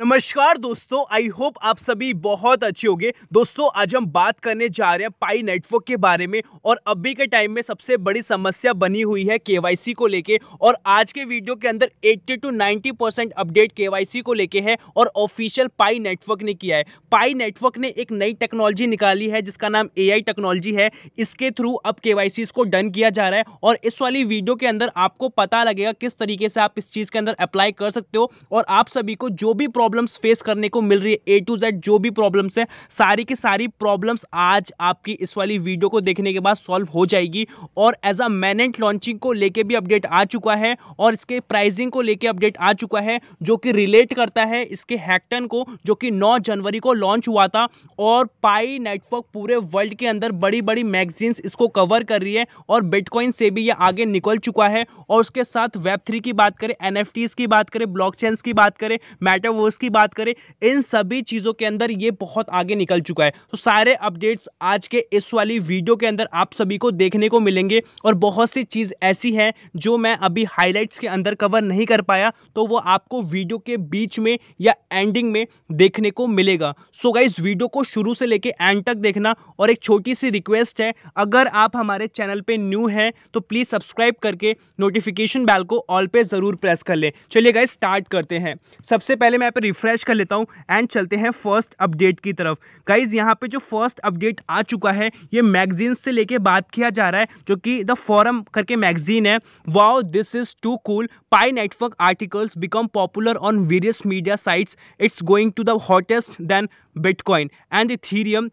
नमस्कार दोस्तों I hope आप सभी बहुत अच्छे होंगे दोस्तों आज हम बात करने जा रहे हैं पाई नेटवर्क के बारे में और अभी के टाइम में सबसे बड़ी समस्या बनी हुई है केवाईसी को लेके और आज के वीडियो के अंदर 80 टू 90 परसेंट अपडेट केवाईसी को लेके है और ऑफिशियल पाई नेटवर्क ने किया है पाई नेटवर्क ने एक नई टेक्नोलॉजी निकाली है जिसका नाम ए टेक्नोलॉजी है इसके थ्रू अब के को डन किया जा रहा है और इस वाली वीडियो के अंदर आपको पता लगेगा किस तरीके से आप इस चीज़ के अंदर अप्लाई कर सकते हो और आप सभी को जो भी प्रॉब्लम्स फेस करने को मिल रही है ए टू जेड जो भी प्रॉब्लम्स है सारी की सारी प्रॉब्लम्स आज आपकी इस वाली वीडियो को देखने के बाद सॉल्व हो जाएगी और एज अ मैनेंट लॉन्चिंग को लेके भी अपडेट आ चुका है और इसके प्राइजिंग को लेके अपडेट आ चुका है जो कि रिलेट करता है इसके हैक्टन को जो कि नौ जनवरी को लॉन्च हुआ था और पाई नेटवर्क पूरे वर्ल्ड के अंदर बड़ी बड़ी मैगजीन्स इसको कवर कर रही है और बिटकॉइन से भी ये आगे निकल चुका है और उसके साथ वेब थ्री की बात करें एनएफटीज की बात करें ब्लॉक की बात करें मैटरवर्स फीचर्स की बात करें इन सभी चीज़ों के अंदर ये बहुत आगे निकल चुका है तो सारे अपडेट्स आज के इस वाली वीडियो के अंदर आप सभी को देखने को मिलेंगे और बहुत सी चीज़ ऐसी है जो मैं अभी हाईलाइट्स के अंदर कवर नहीं कर पाया तो वो आपको वीडियो के बीच में या एंडिंग में देखने को मिलेगा सो so गाइज वीडियो को शुरू से लेके एंड तक देखना और एक छोटी सी रिक्वेस्ट है अगर आप हमारे चैनल पे न्यू हैं तो प्लीज़ सब्सक्राइब करके नोटिफिकेशन बेल को ऑल पे ज़रूर प्रेस कर लें चलिए गाइज स्टार्ट करते हैं सबसे पहले मैं पर रिफ्रेश कर लेता हूँ एंड चलते हैं फर्स्ट अपडेट की तरफ गाइज यहाँ पे जो फर्स्ट अपडेट आ चुका है ये मैगजीन से लेके बात किया जा रहा है जो कि द फॉरम करके मैगजीन है wow this is too cool Pi network articles become popular on various media sites it's going to the hottest then Bitcoin and Ethereum Ethereum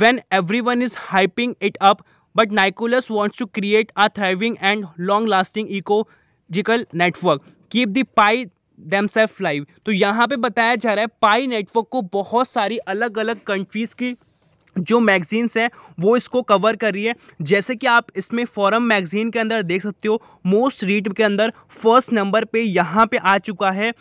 when everyone is hyping it up but Nicholas wants to create a thriving and long lasting ecological network keep the Pi them self live तो यहाँ पे बताया जा रहा है Pi network को बहुत सारी अलग अलग कंट्रीज़ की जो मैगजीन्स हैं वो इसको कवर कर रही है जैसे कि आप इसमें फॉरम मैगजीन के अंदर देख सकते हो मोस्ट रीड के अंदर फर्स्ट नंबर पे यहाँ पे आ चुका है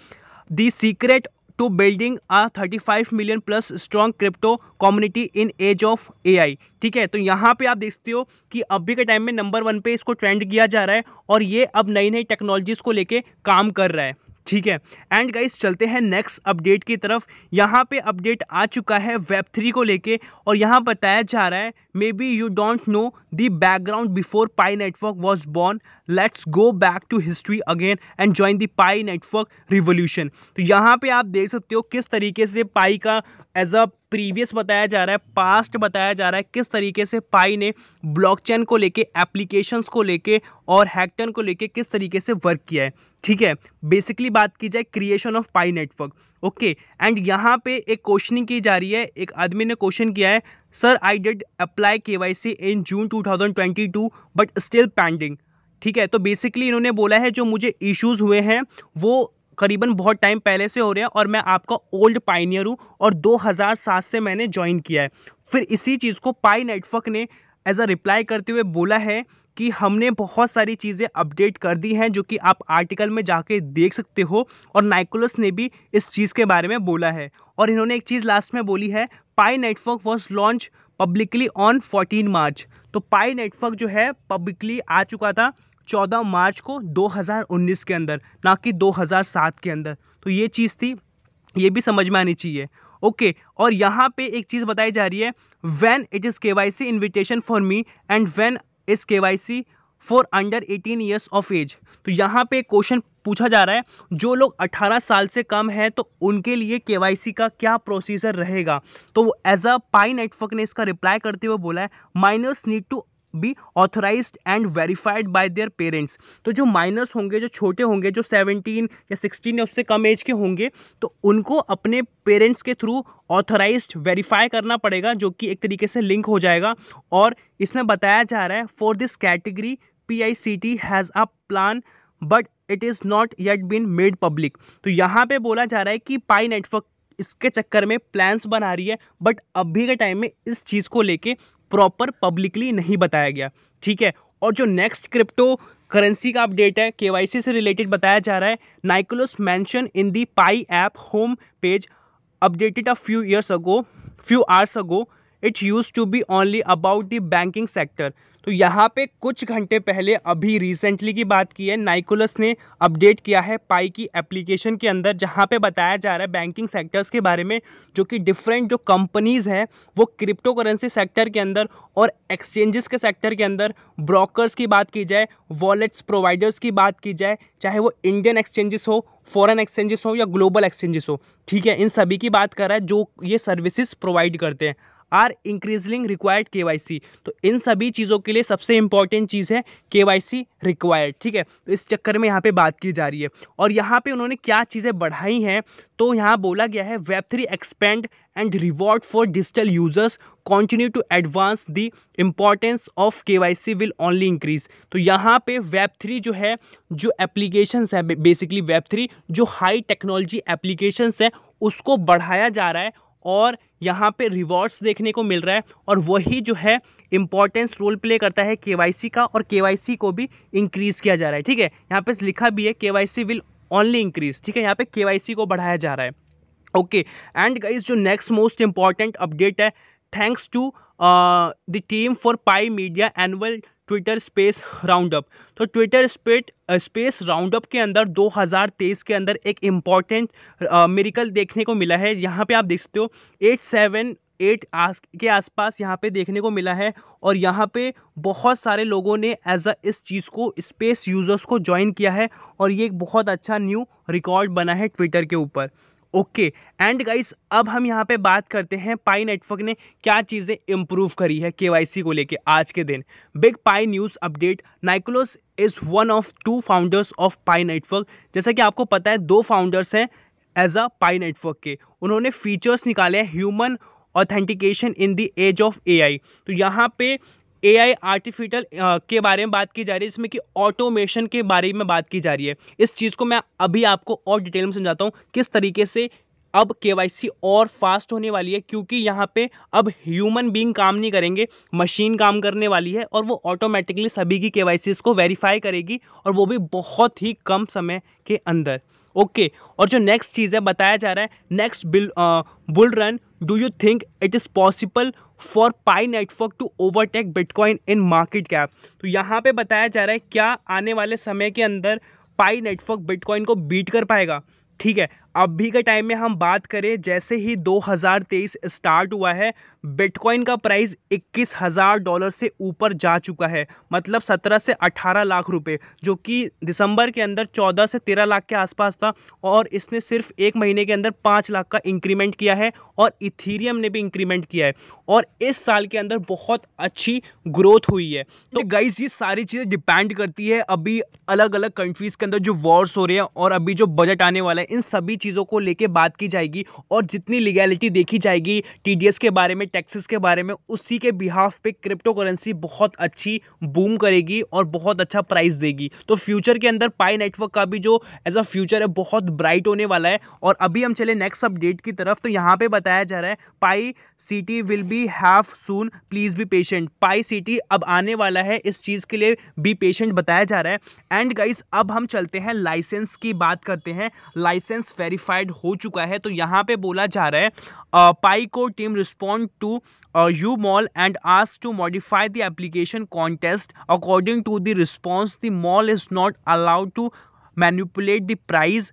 the secret to building a 35 million plus strong crypto community in age of AI ठीक है तो यहाँ पे आप देखते हो कि अभी के टाइम में नंबर वन पे इसको ट्रेंड किया जा रहा है और ये अब नई नई टेक्नोलॉजीज़ को लेके काम कर रहा है ठीक है एंड गाइस चलते हैं नेक्स्ट अपडेट की तरफ यहाँ पे अपडेट आ चुका है वेब थ्री को लेके और यहाँ बताया जा रहा है maybe you don't know the background before Pi network was born let's go back to history again and join the Pi network revolution तो यहाँ पे आप देख सकते हो किस तरीके से पाई का एज अ प्रीवियस बताया जा रहा है पास्ट बताया जा रहा है किस तरीके से पाई ने ब्लॉकचेन को लेके एप्लीकेशंस को लेके और हैक्टन को लेके किस तरीके से वर्क किया है ठीक है बेसिकली बात की जाए creation of Pi network okay and यहाँ पे एक क्वेश्चनिंग की जा रही है एक आदमी ने क्वेश्चन किया है sir I did apply K Y C in June two thousand twenty two but still pending ठीक है तो बेसिकली इन्होंने बोला है जो मुझे इश्यूज़ हुए हैं वो करीबन बहुत टाइम पहले से हो रहे हैं और मैं आपका ओल्ड पाइनियर हूँ और 2007 से मैंने ज्वाइन किया है फिर इसी चीज़ को पाई नेटवर्क ने एज अ रिप्लाई करते हुए बोला है कि हमने बहुत सारी चीज़ें अपडेट कर दी हैं जो कि आप आर्टिकल में जाके देख सकते हो और नाइकुलस ने भी इस चीज़ के बारे में बोला है और इन्होंने एक चीज़ लास्ट में बोली है Pi network was launch publicly on 14 March तो पाई नेटवर्क जो है पब्लिकली आ चुका था 14 मार्च को 2019 के अंदर ना कि 2007 के अंदर तो ये चीज़ थी ये भी समझ में आनी चाहिए ओके और यहाँ पे एक चीज़ बताई जा रही है when it is K Y C invitation for me and when is K Y C for under 18 years of age तो यहाँ पे क्वेश्चन पूछा जा रहा है जो लोग 18 साल से कम हैं तो उनके लिए के का क्या प्रोसीजर रहेगा तो एज अ पाई नेटवर्क ने इसका रिप्लाई करते हुए बोला है miners need to be authorise and verified by their parents तो जो माइनर्स होंगे जो छोटे होंगे जो सेवनटीन या सिक्सटीन या उससे कम एज के होंगे तो उनको अपने पेरेंट्स के थ्रू ऑथोराइज वेरीफाई करना पड़ेगा जो कि एक तरीके से लिंक हो जाएगा और इसमें बताया जा रहा है for this category P I C T has a plan but it is not yet been made public तो यहाँ पर बोला जा रहा है कि पाई नेटवर्क इसके चक्कर में प्लान्स बना रही है बट अभी के टाइम में इस चीज़ को लेके प्रॉपर पब्लिकली नहीं बताया गया ठीक है और जो नेक्स्ट क्रिप्टो करेंसी का अपडेट है के से रिलेटेड बताया जा रहा है Nicolas mention in the Pi app home page updated a few years ago few hours ago it used to be only about the banking sector तो यहाँ पे कुछ घंटे पहले अभी रिसेंटली की बात की है नाइकोलस ने अपडेट किया है पाई की एप्लीकेशन के अंदर जहाँ पे बताया जा रहा है बैंकिंग सेक्टर्स के बारे में जो कि डिफरेंट जो कंपनीज़ हैं वो क्रिप्टो करेंसी सेक्टर के अंदर और एक्सचेंजेस के सेक्टर के अंदर ब्रोकर्स की बात की जाए वॉलेट्स प्रोवाइडर्स की बात की जाए चाहे वो इंडियन एक्सचेंजेस हो फॉरेन एक्सचेंजेस हो या ग्लोबल एक्सचेंजेस हो ठीक है इन सभी की बात कर रहा है जो ये सर्विसेज प्रोवाइड करते हैं आर इंक्रीजिंग रिक्वायर्ड के तो इन सभी चीज़ों के लिए सबसे इंपॉर्टेंट चीज़ है के रिक्वायर्ड ठीक है तो इस चक्कर में यहाँ पर बात की जा रही है और यहाँ पर उन्होंने क्या चीज़ें बढ़ाई हैं तो यहाँ बोला गया है web three expand and reward for digital users continue to advance the importance of K Y C will only increase तो यहाँ पे वेब थ्री जो है जो एप्लीकेशंस है बेसिकली वेब थ्री जो हाई टेक्नोलॉजी एप्लीकेशंस है उसको बढ़ाया जा रहा है और यहाँ पे रिवॉर्ड्स देखने को मिल रहा है और वही जो है इंपॉर्टेंस रोल प्ले करता है के का और के को भी इंक्रीज़ किया जा रहा है ठीक है यहाँ पे लिखा भी है के विल ऑनली इंक्रीज ठीक है यहाँ पे के को बढ़ाया जा रहा है ओके एंड गाइज जो नेक्स्ट मोस्ट इंपॉर्टेंट अपडेट है thanks to the team for Pi media annual Twitter space round up तो Twitter spate space round up के अंदर 2023 के अंदर एक इम्पॉर्टेंट मेरिकल uh, देखने को मिला है यहाँ पे आप देख सकते हो एट सेवन एट आस के आसपास यहाँ पे देखने को मिला है और यहाँ पे बहुत सारे लोगों ने एज अ इस चीज़ को स्पेस यूज़र्स को ज्वाइन किया है और ये एक बहुत अच्छा न्यू रिकॉर्ड बना है ट्विटर के ऊपर ओके एंड गाइस अब हम यहाँ पे बात करते हैं पाई नेटवर्क ने क्या चीज़ें इम्प्रूव करी है केवाईसी को लेके आज के दिन big Pi news update Nicolas is one of two founders of Pi network जैसा कि आपको पता है दो फाउंडर्स हैं एज अ पाई नेटवर्क के उन्होंने फीचर्स निकाले हैं human authentication in the age of A तो यहाँ पर ए आई आर्टिफिशियल के बारे में बात की जा रही है इसमें कि ऑटोमेशन के बारे में बात की जा रही है इस चीज़ को मैं अभी आपको और डिटेल में समझाता हूँ किस तरीके से अब के और फास्ट होने वाली है क्योंकि यहाँ पे अब ह्यूमन बीइंग काम नहीं करेंगे मशीन काम करने वाली है और वो ऑटोमेटिकली सभी की के को वेरीफाई करेगी और वो भी बहुत ही कम समय के अंदर ओके और जो नेक्स्ट चीज़ है बताया जा रहा है next bill bull run do you think it is possible for Pi network to overtake Bitcoin in market cap तो यहाँ पे बताया जा रहा है क्या आने वाले समय के अंदर पाई नेटवर्क बिटकॉइन को बीट कर पाएगा ठीक है अभी के टाइम में हम बात करें जैसे ही 2023 स्टार्ट हुआ है बिटकॉइन का प्राइस इक्कीस हज़ार डॉलर से ऊपर जा चुका है मतलब 17 से 18 लाख रुपए जो कि दिसंबर के अंदर 14 से 13 लाख के आसपास था और इसने सिर्फ एक महीने के अंदर 5 लाख का इंक्रीमेंट किया है और इथीरियम ने भी इंक्रीमेंट किया है और इस साल के अंदर बहुत अच्छी ग्रोथ हुई है तो गाइज ये सारी चीज़ें डिपेंड करती है अभी अलग अलग कंट्रीज़ के अंदर जो वॉर्स हो रहे हैं और अभी जो बजट आने वाला है इन सभी चीज़ों को लेके बात की जाएगी और जितनी लीगैलिटी देखी जाएगी टीडीएस के बारे में टैक्सेस के बारे में उसी के बिहाफ पे क्रिप्टो करेंसी बहुत अच्छी बूम करेगी और बहुत अच्छा प्राइस देगी तो फ्यूचर के अंदर पाई नेटवर्क का भी जो एज अ फ्यूचर है बहुत ब्राइट होने वाला है और अभी हम चले नेक्स्ट अपडेट की तरफ तो यहाँ पर बताया जा रहा है Pi city will be have soon please be patient Pi city अब आने वाला है इस चीज़ के लिए बी पेशेंट बताया जा रहा है एंड गाइस अब हम चलते हैं लाइसेंस की बात करते हैं लाइसेंस वेरी वेरीफाइड हो चुका है तो यहाँ पे बोला जा रहा है पाई को team respond to you mall and ask to modify the application contest according to the response the mall is not allowed to manipulate the prize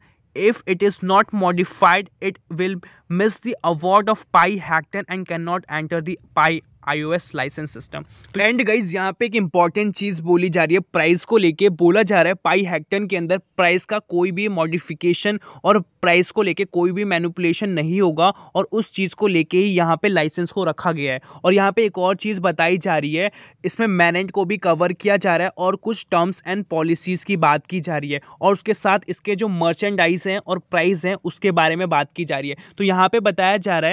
if it is not modified it will miss the award of pi Hackton and cannot enter the pi iOS license system तो and guys यहाँ पे एक important चीज़ बोली जा रही है price को लेके बोला जा रहा है पाई हैक्टन के अंदर प्राइस का कोई भी मॉडिफिकेशन और प्राइस को लेके कोई भी मैनुपुलेशन नहीं होगा और उस चीज़ को लेके ही यहाँ पे लाइसेंस को रखा गया है और यहाँ पे एक और चीज़ बताई जा रही है इसमें मैनेट को भी कवर किया जा रहा है और कुछ टर्म्स एंड पॉलिसीज़ की बात की जा रही है और उसके साथ इसके जो मर्चेंडाइज हैं और प्राइस हैं उसके बारे में बात की जा रही है तो यहाँ पर बताया जा रहा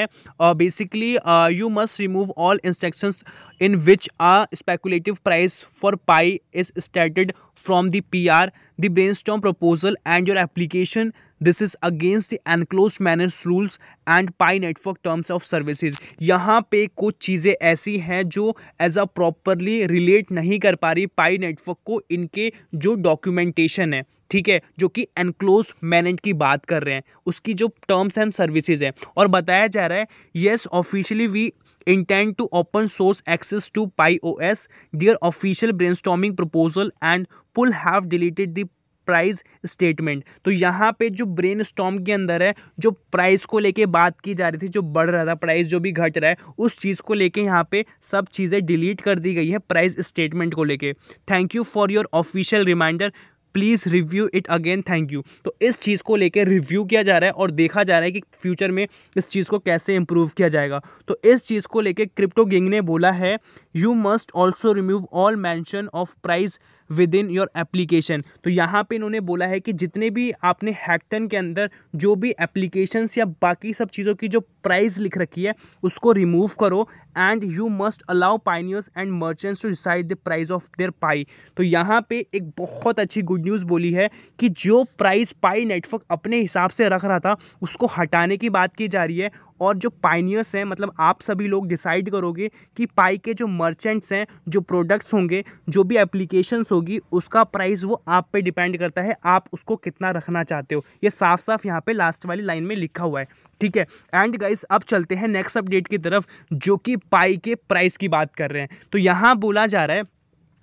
है basically you must remove all transaction in which a speculative price for Pi is stated from the P R the brainstorm proposal and your application this is against the enclose manage rules and Pi network terms of services यहाँ पे कुछ चीज़ें ऐसी हैं जो as a properly relate नहीं कर पा रही पाई नेटवर्क को इनके जो डॉक्यूमेंटेशन है ठीक है जो कि एनक्लोज मैनेज की बात कर रहे हैं उसकी जो टर्म्स एंड सर्विसेज हैं और बताया जा रहा है yes officially we intend to open source access to PyOS, their official brainstorming proposal and pull have deleted the prize statement तो यहाँ पे जो ब्रेन स्टॉम के अंदर है जो प्राइस को लेके बात की जा रही थी जो बढ़ रहा था प्राइस जो भी घट रहा है उस चीज़ को लेके यहाँ पे सब चीज़ें डिलीट कर दी गई है प्राइस स्टेटमेंट को लेके thank you for your official reminder please review it again thank you तो इस चीज़ को लेकर रिव्यू किया जा रहा है और देखा जा रहा है कि फ्यूचर में इस चीज़ को कैसे इंप्रूव किया जाएगा तो इस चीज़ को लेकर क्रिप्टो गेंग ने बोला है you must also remove all mention of prize within your application तो यहाँ पे इन्होंने बोला है कि जितने भी आपने हैक्टन के अंदर जो भी एप्लीकेशंस या बाकी सब चीज़ों की जो प्राइस लिख रखी है उसको रिमूव करो and you must allow pioneers and merchants to decide the price of their Pi तो यहाँ पे एक बहुत अच्छी गुड न्यूज़ बोली है कि जो प्राइस पाई नेटवर्क अपने हिसाब से रख रहा था उसको हटाने की बात की जा रही है और जो पाइनियर्स हैं मतलब आप सभी लोग डिसाइड करोगे कि पाई के जो मर्चेंट्स हैं जो प्रोडक्ट्स होंगे जो भी एप्लीकेशंस होगी उसका प्राइस वो आप पे डिपेंड करता है आप उसको कितना रखना चाहते हो ये साफ साफ यहाँ पे लास्ट वाली लाइन में लिखा हुआ है ठीक है एंड गाइस अब चलते हैं नेक्स्ट अपडेट की तरफ जो कि पाई के प्राइस की बात कर रहे हैं तो यहाँ बोला जा रहा है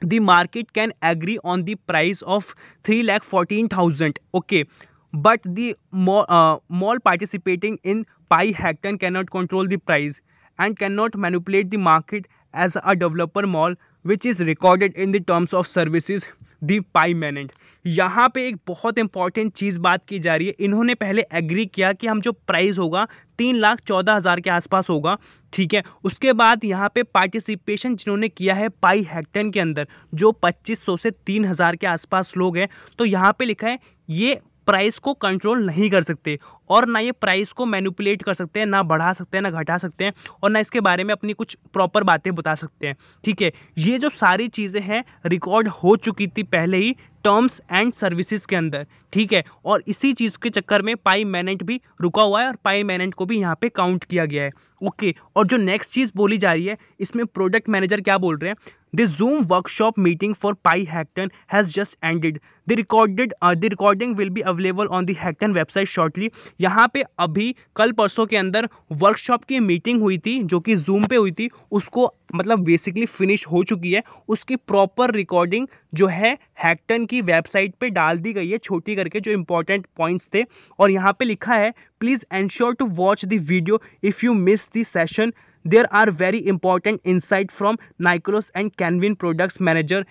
the market can agree on the price of three lakh fourteen thousand okay but the mall, uh, mall participating in pi hackathon cannot control the price and cannot manipulate the market as a developer mall which is recorded in the terms of services the Pi mainnet यहाँ पे एक बहुत important चीज़ बात की जा रही है इन्होंने पहले एग्री किया कि हम जो प्राइस होगा तीन लाख चौदह हज़ार के आसपास होगा ठीक है उसके बाद यहाँ पे पार्टिसिपेशन जिन्होंने किया है पाई हैक्टन के अंदर जो पच्चीस सौ से तीन हज़ार के आसपास लोग हैं तो यहाँ पे लिखा है ये प्राइस को कंट्रोल नहीं कर सकते और ना ये प्राइस को मैनिपुलेट कर सकते हैं ना बढ़ा सकते हैं ना घटा सकते हैं और ना इसके बारे में अपनी कुछ प्रॉपर बातें बता सकते हैं ठीक है ये जो सारी चीज़ें हैं रिकॉर्ड हो चुकी थी पहले ही टर्म्स एंड सर्विसेज के अंदर ठीक है और इसी चीज़ के चक्कर में पाई मैनेंट भी रुका हुआ है और पाई मैनेंट को भी यहाँ पर काउंट किया गया है ओके और जो नेक्स्ट चीज़ बोली जा रही है इसमें प्रोडक्ट मैनेजर क्या बोल रहे हैं The Zoom workshop meeting for Pi Hackton has just ended. The recorded uh, the recording will be available on the हैक्टन website shortly. यहाँ पे अभी कल परसों के अंदर वर्कशॉप की मीटिंग हुई थी जो कि Zoom पे हुई थी उसको मतलब बेसिकली फिनिश हो चुकी है उसकी प्रॉपर रिकॉर्डिंग जो है हैक्टन की वेबसाइट पे डाल दी गई है छोटी करके जो इंपॉर्टेंट पॉइंट्स थे और यहाँ पे लिखा है please ensure to watch the video if you miss the session there are very important insight from Nicolas and Kevin products manager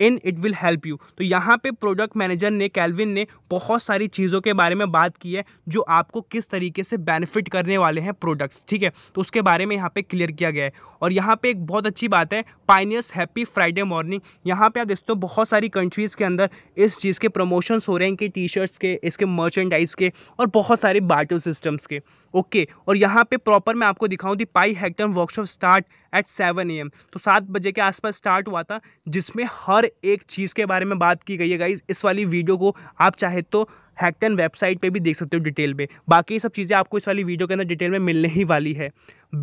in it will help you तो यहाँ पे प्रोडक्ट मैनेजर ने कैलविन ने बहुत सारी चीज़ों के बारे में बात की है जो आपको किस तरीके से बेनिफिट करने वाले हैं प्रोडक्ट्स ठीक है तो उसके बारे में यहाँ पे क्लियर किया गया है और यहाँ पे एक बहुत अच्छी बात है पाइनियर्स हैप्पी फ्राइडे मॉर्निंग यहाँ पे आप देखते हो बहुत सारी कंट्रीज़ के अंदर इस चीज़ के प्रमोशंस हो रहे हैं इनके टी शर्ट्स के इसके मर्चेंडाइज़ के और बहुत सारे बाटो सिस्टम्स के ओके और यहाँ पे प्रॉपर मैं आपको दिखाऊँ the Pi hackathon workshop start at seven A तो सात बजे के आसपास स्टार्ट हुआ था जिसमें हर एक चीज़ के बारे में बात की गई है गाइज इस वाली वीडियो को आप चाहे तो हैक्टन वेबसाइट पे भी देख सकते हो डिटेल में बाकी सब चीज़ें आपको इस वाली वीडियो के अंदर डिटेल में मिलने ही वाली है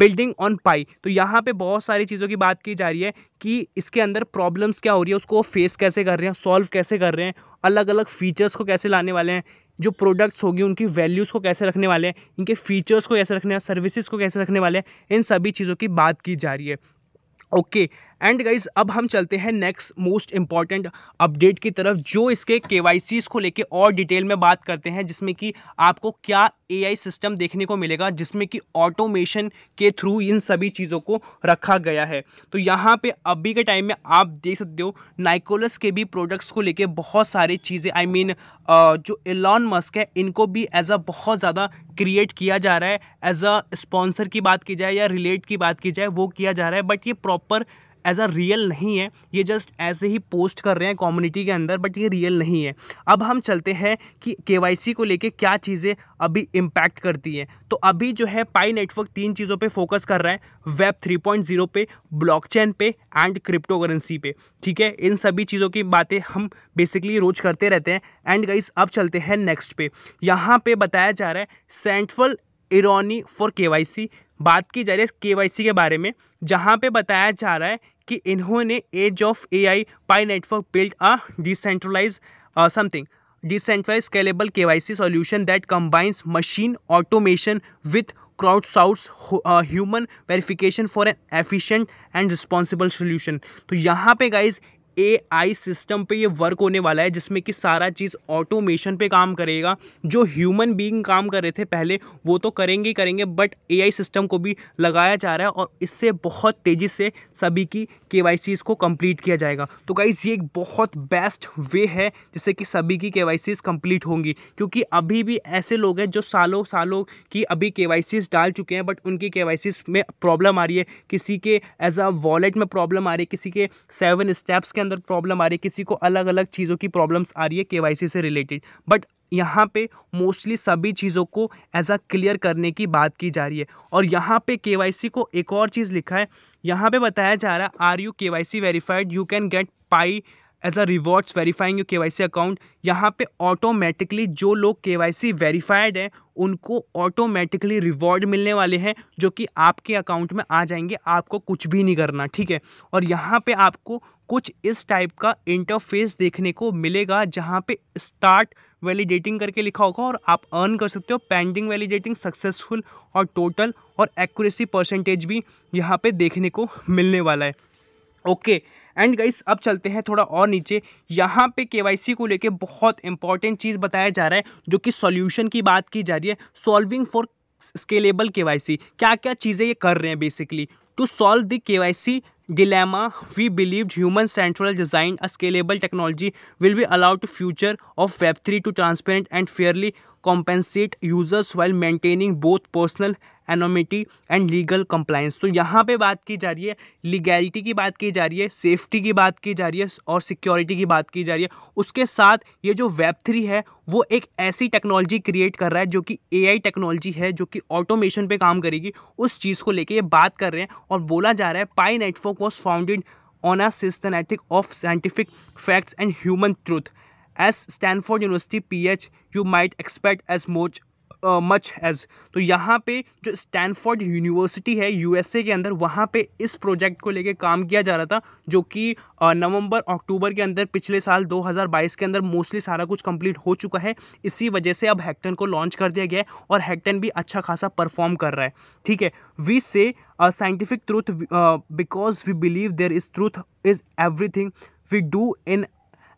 बिल्डिंग ऑन पाई तो यहाँ पे बहुत सारी चीज़ों की बात की जा रही है कि इसके अंदर प्रॉब्लम्स क्या हो रही है उसको फेस कैसे कर रहे हैं सॉल्व कैसे कर रहे हैं अलग अलग फीचर्स को कैसे लाने वाले हैं जो प्रोडक्ट्स होगी उनकी वैल्यूज़ को कैसे रखने वाले हैं इनके फीचर्स को कैसे रखने वाले सर्विसेज को कैसे रखने वाले हैं इन सभी चीज़ों की बात की जा रही है ओके okay, एंड गाइज अब हम चलते हैं नेक्स्ट मोस्ट इंपॉर्टेंट अपडेट की तरफ जो इसके के को लेके और डिटेल में बात करते हैं जिसमें कि आपको क्या एआई सिस्टम देखने को मिलेगा जिसमें कि ऑटोमेशन के थ्रू इन सभी चीज़ों को रखा गया है तो यहाँ पे अभी के टाइम में आप देख सकते हो नाइकोलस के भी प्रोडक्ट्स को लेके बहुत सारी चीज़ें आई I मीन mean, जो एलॉन मस्क है इनको भी एज अ बहुत ज़्यादा क्रिएट किया जा रहा है एज अ स्पॉन्सर की बात की जाए या रिलेट की बात की जाए वो किया जा रहा है बट ये प्रॉपर एज अ रियल नहीं है ये जस्ट ऐसे ही पोस्ट कर रहे हैं कम्युनिटी के अंदर बट ये रियल नहीं है अब हम चलते हैं कि के को लेके क्या चीज़ें अभी इम्पैक्ट करती हैं तो अभी जो है पाई नेटवर्क तीन चीज़ों पे फोकस कर रहा है वेब 3.0 ब्लॉक चैन पे एंड क्रिप्टो करेंसी पे ठीक है इन सभी चीज़ों की बातें हम बेसिकली रोज़ करते रहते हैं एंड गाइस अब चलते हैं नेक्स्ट पे यहाँ पे बताया जा रहा है सेंट्रल इरोनी फॉर के बात की जा रही है के के बारे में जहाँ पे बताया जा रहा है कि इन्होंने age of A I Pi network build a decentralize something decentralize scalable K Y C solution that combines machine automation with crowd sourced human verification for an efficient and responsible solution तो यहाँ पे guys AI system पे ये work होने वाला है जिसमें कि सारा चीज़ ऑटोमेशन पे काम करेगा जो ह्यूमन बीइंग काम कर रहे थे पहले वो तो करेंगे ही करेंगे बट एआई सिस्टम को भी लगाया जा रहा है और इससे बहुत तेज़ी से सभी की के को कंप्लीट किया जाएगा तो गाइज़ ये एक बहुत बेस्ट वे है जिससे कि सभी की के कंप्लीट होंगी क्योंकि अभी भी ऐसे लोग हैं जो सालों सालों की अभी के डाल चुके हैं बट उनकी के में प्रॉब्लम आ रही है किसी के एज अ वॉलेट में प्रॉब्लम आ रही है किसी के सेवन स्टेप्स के अंदर प्रॉब्लम आ रही है किसी को अलग अलग चीज़ों की प्रॉब्लम्स आ रही है के से रिलेटेड बट यहाँ पे मोस्टली सभी चीज़ों को एज अ क्लियर करने की बात की जा रही है और यहाँ पे के को एक और चीज़ लिखा है यहाँ पे बताया जा रहा है are you K Y C verified you can get Pi as a rewards verifying you K Y C account यहाँ पे ऑटोमेटिकली जो लोग के वाई सी वेरीफाइड हैं उनको ऑटोमेटिकली रिवॉर्ड मिलने वाले हैं जो कि आपके अकाउंट में आ जाएंगे आपको कुछ भी नहीं करना ठीक है और यहाँ पे आपको कुछ इस टाइप का इंटरफेस देखने को मिलेगा जहाँ पे स्टार्ट वैलिडेटिंग करके लिखा होगा और आप अर्न कर सकते हो पेंडिंग वैलिडेटिंग सक्सेसफुल और टोटल और एक्यूरेसी परसेंटेज भी यहाँ पे देखने को मिलने वाला है ओके एंड गाइस अब चलते हैं थोड़ा और नीचे यहाँ पे केवाईसी को लेके बहुत इंपॉर्टेंट चीज़ बताया जा रहा है जो कि सॉल्यूशन की बात की जा रही है सॉल्विंग फॉर स्केलेबल केवाईसी क्या क्या चीज़ें ये कर रहे हैं basically to solve the KYC dilemma, we believed human central design, a scalable technology, will be allowed to future of Web3 to transparent and fairly compensate users while maintaining both personal anonymity and legal compliance तो यहाँ पे बात की जा रही है legality की बात की जा रही है सेफ्टी की बात की जा रही है और सिक्योरिटी की बात की जा रही है उसके साथ ये जो वेब थ्री है वो एक ऐसी टेक्नोलॉजी क्रिएट कर रहा है जो कि ए टेक्नोलॉजी है जो कि ऑटोमेशन पर काम करेगी उस चीज़ को लेकर ये बात कर रहे हैं और बोला जा रहा है Pi network was founded on a systematic of scientific facts and human truth Stanford University P H U might expect as much much as तो यहाँ पे जो स्टैनफोर्ड यूनिवर्सिटी है यूएसए के अंदर वहाँ पे इस प्रोजेक्ट को लेके काम किया जा रहा था जो कि नवंबर अक्टूबर के अंदर पिछले साल 2022 के अंदर मोस्टली सारा कुछ कंप्लीट हो चुका है इसी वजह से अब हैक्टन को लॉन्च कर दिया गया है और हैक्टन भी अच्छा खासा परफॉर्म कर रहा है ठीक है we say scientific truth because we believe there is truth is every we do in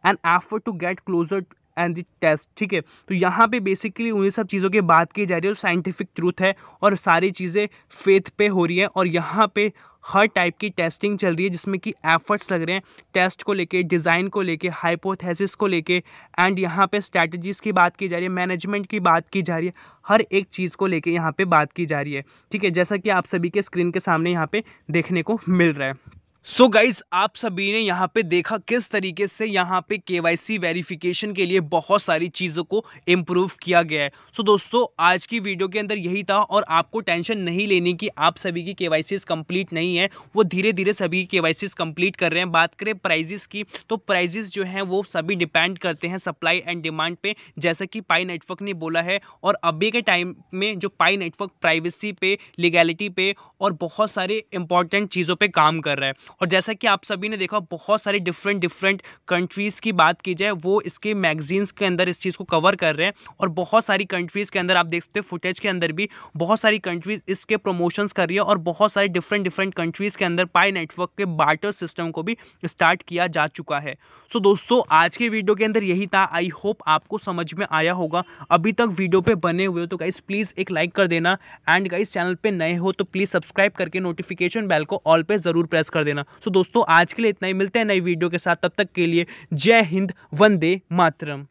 an effort to get closer and the test ठीक है तो यहाँ पे बेसिकली उन्हीं सब चीज़ों की बात की जा रही है जो साइंटिफिक ट्रूथ है और सारी चीज़ें फेथ पे हो रही है और यहाँ पे हर टाइप की टेस्टिंग चल रही है जिसमें कि एफर्ट्स लग रहे हैं टेस्ट को लेके डिज़ाइन को लेके हाइपोथेसिस को लेके एंड यहाँ पे स्ट्रैटेजीज़ की बात की जा रही है मैनेजमेंट की बात की जा रही है हर एक चीज़ को लेके यहाँ पे बात की जा रही है ठीक है जैसा कि आप सभी के स्क्रीन के सामने यहाँ पे देखने को मिल रहा है सो so गाइज आप सभी ने यहाँ पे देखा किस तरीके से यहाँ पे केवाईसी वेरिफिकेशन के लिए बहुत सारी चीज़ों को इम्प्रूव किया गया है सो so दोस्तों आज की वीडियो के अंदर यही था और आपको टेंशन नहीं लेनी कि आप सभी की के कंप्लीट नहीं है वो धीरे धीरे सभी की के कंप्लीट कर रहे हैं बात करें प्राइजेस की तो प्राइजेस जो हैं वो सभी डिपेंड करते हैं सप्लाई एंड डिमांड पर जैसा कि पाई नेटवर्क ने बोला है और अभी के टाइम में जो पाई नेटवर्क प्राइवेसी पे लीगैलिटी पे और बहुत सारे इंपॉर्टेंट चीज़ों पर काम कर रहा है और जैसा कि आप सभी ने देखा बहुत सारी डिफरेंट डिफरेंट कंट्रीज़ की बात की जाए वो इसके मैगजीन्स के अंदर इस चीज़ को कवर कर रहे हैं और बहुत सारी कंट्रीज़ के अंदर आप देख सकते हो फुटेज के अंदर भी बहुत सारी कंट्रीज़ इसके प्रमोशंस कर रही है और बहुत सारे डिफरेंट डिफरेंट कंट्रीज़ के अंदर पाई नेटवर्क के बार्टर सिस्टम को भी स्टार्ट किया जा चुका है सो so, दोस्तों आज के वीडियो के अंदर यही था आई होप आपको समझ में आया होगा अभी तक वीडियो पे बने हुए हो तो गाइज़ प्लीज़ एक लाइक कर देना एंड गाइज़ चैनल पर नए हो तो प्लीज़ सब्सक्राइब करके नोटिफिकेशन बेल को ऑल पे ज़रूर प्रेस कर देना करना सो दोस्तों आज के लिए इतना ही मिलते हैं नई वीडियो के साथ तब तक के लिए जय हिंद वंदे मातरम